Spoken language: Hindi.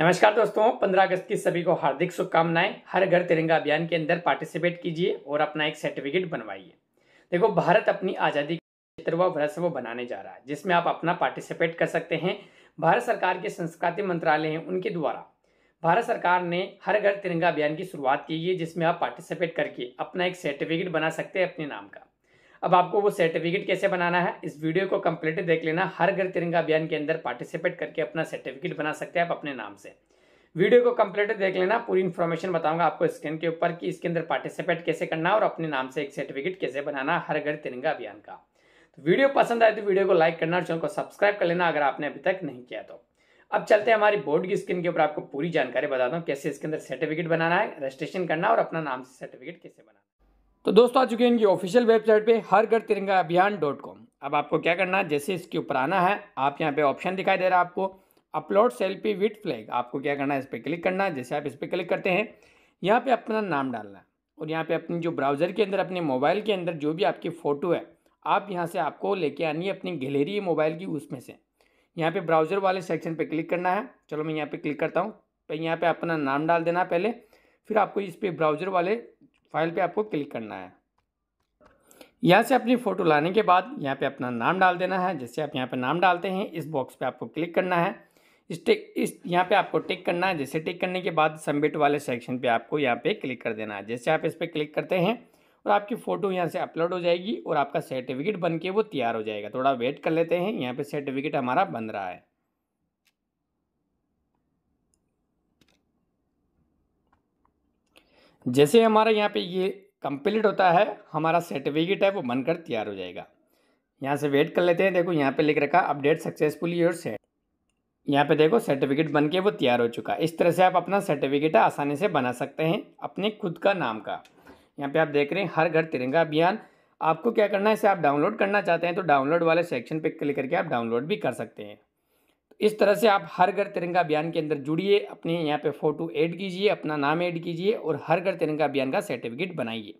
नमस्कार दोस्तों 15 अगस्त की सभी को हार्दिक शुभकामनाएं हर घर तिरंगा अभियान के अंदर पार्टिसिपेट कीजिए और अपना एक सर्टिफिकेट बनवाइए देखो भारत अपनी आज़ादी का वर्ष वो बनाने जा रहा है जिसमें आप अपना पार्टिसिपेट कर सकते हैं भारत सरकार के संस्कृति मंत्रालय हैं उनके द्वारा भारत सरकार ने हर घर तिरंगा अभियान की शुरुआत की है जिसमें आप पार्टिसिपेट करके अपना एक सर्टिफिकेट बना सकते हैं अपने नाम का अब आपको वो सर्टिफिकेट कैसे बनाना है इस वीडियो को कम्प्लीट देख लेना हर घर तिरंगा अभियान के अंदर पार्टिसिपेट करके अपना सर्टिफिकेट बना सकते हैं आप अपने नाम से वीडियो को कम्प्लीट देख लेना पूरी इन्फॉर्मेशन बताऊंगा आपको स्क्रीन के ऊपर कि इसके अंदर पार्टिसिपेट कैसे करना और अपने नाम से एक सर्टिफिकेट कैसे बनाना हर घर तिरंगा अभियान का तो वीडियो पसंद आए तो वीडियो को लाइक करना और चैनल को सब्सक्राइब कर लेना अगर आपने अभी तक नहीं किया तो अब चलते हैं हमारी बोर्ड की स्क्रीन के ऊपर आपको पूरी जानकारी बताता हूँ कैसे इसके अंदर सर्टिफिकेट बनाना है रजिस्ट्रेशन करना और अपना नाम से सर्टिफिकेट कैसे बनाना तो दोस्तों आ चुके हैं इनकी ऑफिशियल वेबसाइट पे हर घर तिरंगा अभियान डॉट कॉम अब आपको क्या करना है जैसे इसके ऊपर आना है आप यहाँ पे ऑप्शन दिखाई दे रहा है आपको अपलोड सेल्फी विथ फ्लैग आपको क्या करना है इस पर क्लिक करना है जैसे आप इस पर क्लिक करते हैं यहाँ पे अपना नाम डालना है और यहाँ पे अपनी जो ब्राउज़र के अंदर अपने मोबाइल के अंदर जो भी आपकी फ़ोटो है आप यहाँ से आपको लेके आनी है अपनी गैलरी मोबाइल की उसमें से यहाँ पर ब्राउज़र वाले सेक्शन पर क्लिक करना है चलो मैं यहाँ पर क्लिक करता हूँ तो यहाँ पर अपना नाम डाल देना पहले फिर आपको इस पर ब्राउज़र वाले फाइल पे आपको क्लिक करना है यहाँ से अपनी फ़ोटो लाने के बाद यहाँ पे अपना नाम डाल देना है जैसे आप यहाँ पे नाम डालते हैं इस बॉक्स पे आपको क्लिक करना है इस टिक इस यहाँ पे आपको टिक करना है जैसे टिक करने के बाद सबमिट वाले सेक्शन पे आपको यहाँ पे क्लिक कर देना है जैसे आप इस पर क्लिक करते हैं और आपकी फ़ोटो यहाँ से अपलोड हो जाएगी और आपका सर्टिफिकेट बन के वो तैयार हो जाएगा थोड़ा वेट कर लेते हैं यहाँ पर सर्टिफिकेट हमारा बन रहा है जैसे हमारा यहाँ पे ये कंप्लीट होता है हमारा सर्टिफिकेट है वो बनकर तैयार हो जाएगा यहाँ से वेट कर लेते हैं देखो यहाँ पे लिख रखा अपडेट सक्सेसफुली योर सेट यहाँ पे देखो सर्टिफिकेट बन के वो तैयार हो चुका है इस तरह से आप अपना सर्टिफिकेट आसानी से बना सकते हैं अपने खुद का नाम का यहाँ पे आप देख रहे हैं हर घर तिरंगा अभियान आपको क्या करना है इसे आप डाउनलोड करना चाहते हैं तो डाउनलोड वाले सेक्शन पे क्लिक करके आप डाउनलोड भी कर सकते हैं इस तरह से आप हर घर तिरंगा अभियान के अंदर जुड़िए अपने यहाँ पे फ़ोटो ऐड कीजिए अपना नाम ऐड कीजिए और हर घर तिरंगा अभियान का सर्टिफिकेट बनाइए